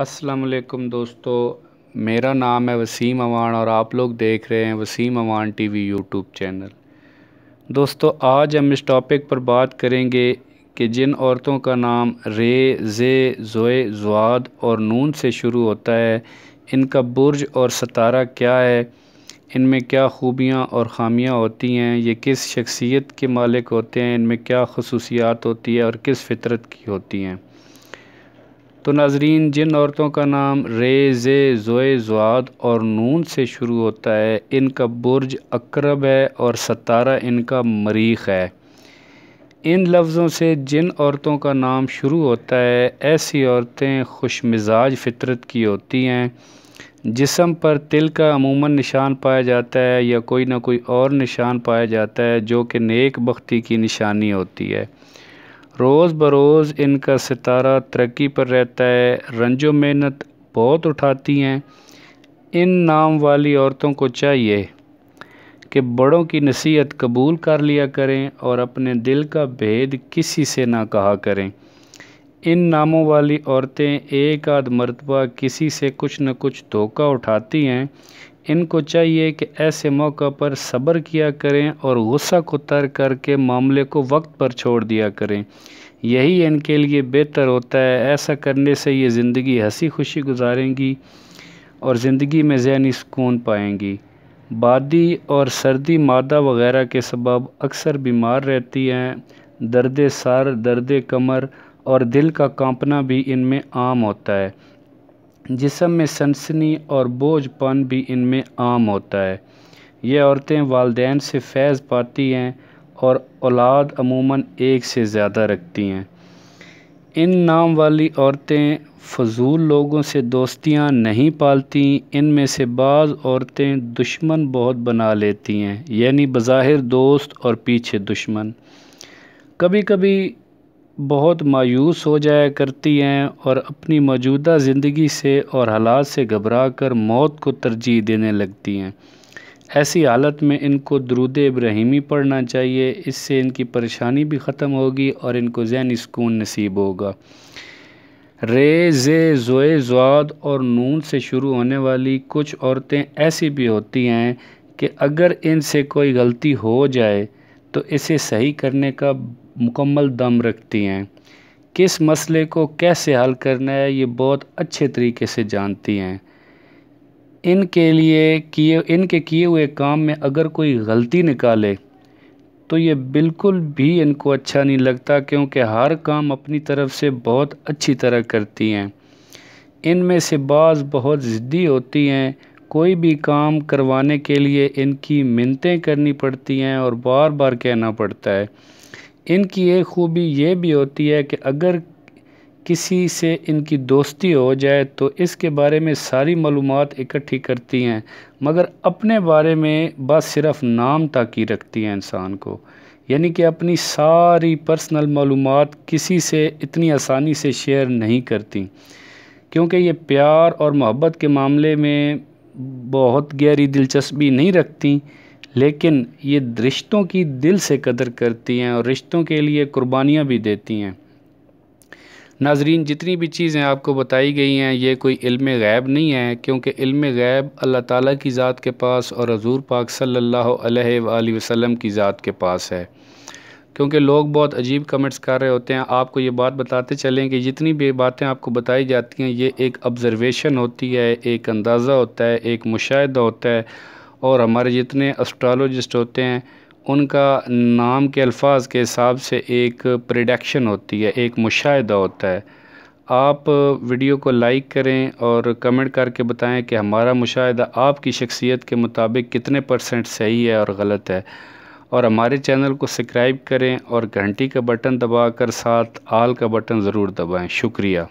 अस्सलाम वालेकुम दोस्तों मेरा नाम है वसीम अवान और आप लोग देख रहे हैं Waseem Awan TV YouTube channel दोस्तों आज हम इस टॉपिक पर बात करेंगे कि जिन औरतों का नाम रे जे जोए जुआद और नून से शुरू होता है इनका बुर्ज और सतारा क्या है इनमें क्या खूबियाँ और ख़ामियाँ होती हैं ये किस शख्सियत के मालिक होते हैं इनमें क्या खसूसियात होती है और किस फितरत की होती हैं तो नाजरीन जिन औरतों का नाम रे जे जोए जवाद और नून से शुरू होता है इनका बुर्ज अकरब है और सतारा इनका मरीख है इन लफ्ज़ों से जिन औरतों का नाम शुरू होता है ऐसी औरतें खुश मिजाज फितरत की होती हैं जिसम पर तिल का अमूमन निशान पाया जाता है या कोई ना कोई और निशान पाया जाता है जो कि नेक बख्ती की निशानी होती है रोज़ बरोज़ इनका सितारा तरक्की पर रहता है रंजो मेहनत बहुत उठाती हैं इन नाम वाली औरतों को चाहिए कि बड़ों की नसीहत कबूल कर लिया करें और अपने दिल का भेद किसी से ना कहा करें इन नामों वाली औरतें एक आध मरतबा किसी से कुछ न कुछ धोखा उठाती हैं इनको चाहिए कि ऐसे मौक़े पर सब्र किया करें और गुस्सा को तर करके मामले को वक्त पर छोड़ दिया करें यही इनके लिए बेहतर होता है ऐसा करने से ये ज़िंदगी हंसी खुशी गुजारेंगी और ज़िंदगी में जहनी सुकून पाएंगी बादी और सर्दी मादा वगैरह के सबब अक्सर बीमार रहती हैं दर्द सर दर्द कमर और दिल का कांपना भी इनमें आम होता है जिसम में सनसनी और बोझपन भी इनमें आम होता है ये औरतें वालदेन से फैज़ पाती हैं और औलाद अमूमन एक से ज़्यादा रखती हैं इन नाम वाली औरतें फजूल लोगों से दोस्तियां नहीं पालती इनमें से बाज़ औरतें दुश्मन बहुत बना लेती हैं यानी बज़ाहिर दोस्त और पीछे दुश्मन कभी कभी बहुत मायूस हो जाया करती हैं और अपनी मौजूदा ज़िंदगी से और हालात से घबरा कर मौत को तरजीह देने लगती हैं ऐसी हालत में इनको दरूद इब्राहिमी पढ़ना चाहिए इससे इनकी परेशानी भी ख़त्म होगी और इनको जहनी सुकून नसीब होगा रे जे जोए जवाद और नून से शुरू होने वाली कुछ औरतें ऐसी भी होती हैं कि अगर इनसे कोई गलती हो जाए तो इसे सही करने का मुकम्मल दम रखती हैं किस मसले को कैसे हल करना है ये बहुत अच्छे तरीके से जानती हैं इनके लिए किए इनके किए हुए काम में अगर कोई गलती निकाले तो ये बिल्कुल भी इनको अच्छा नहीं लगता क्योंकि हर काम अपनी तरफ से बहुत अच्छी तरह करती हैं इनमें से बाज़ बहुत ज़िद्दी होती हैं कोई भी काम करवाने के लिए इनकी मिन्नतें करनी पड़ती हैं और बार बार कहना पड़ता है इनकी एक ख़ूबी ये भी होती है कि अगर किसी से इनकी दोस्ती हो जाए तो इसके बारे में सारी मालूम इकट्ठी करती हैं मगर अपने बारे में बस सिर्फ नाम तक ही रखती हैं इंसान को यानी कि अपनी सारी पर्सनल मालूम किसी से इतनी आसानी से शेयर नहीं करती क्योंकि ये प्यार और मोहब्बत के मामले में बहुत गहरी दिलचस्पी नहीं रखती लेकिन ये रिश्तों की दिल से कदर करती हैं और रिश्तों के लिए कुर्बानियाँ भी देती हैं नाजरीन जितनी भी चीज़ें आपको बताई गई हैं ये कोई इल्म गैब नहीं है क्योंकि इल्म गैब अल्लाह ताला की ज़ात के पास और हजूर पाक सल्लल्लाहु अलैहि वसल्लम की ज़ात के पास है क्योंकि लोग बहुत अजीब कमेंट्स कर रहे होते हैं आपको ये बात बताते चलें कि जितनी भी बातें आपको बताई जाती हैं ये एक ऑब्ज़रवेशन होती है एक अंदाज़ा होता है एक मुशाहिदा होता है और हमारे जितने अस्ट्रॉलोजिस्ट होते हैं उनका नाम के अल्फाज के हिसाब से एक प्रडक्शन होती है एक मुशाहिदा होता है आप वीडियो को लाइक करें और कमेंट करके बताएं कि हमारा मुशाहिदा आपकी शख्सियत के मुताबिक कितने परसेंट सही है और गलत है और हमारे चैनल को सब्सक्राइब करें और घंटी का बटन दबाकर साथ आल का बटन ज़रूर दबाएं शुक्रिया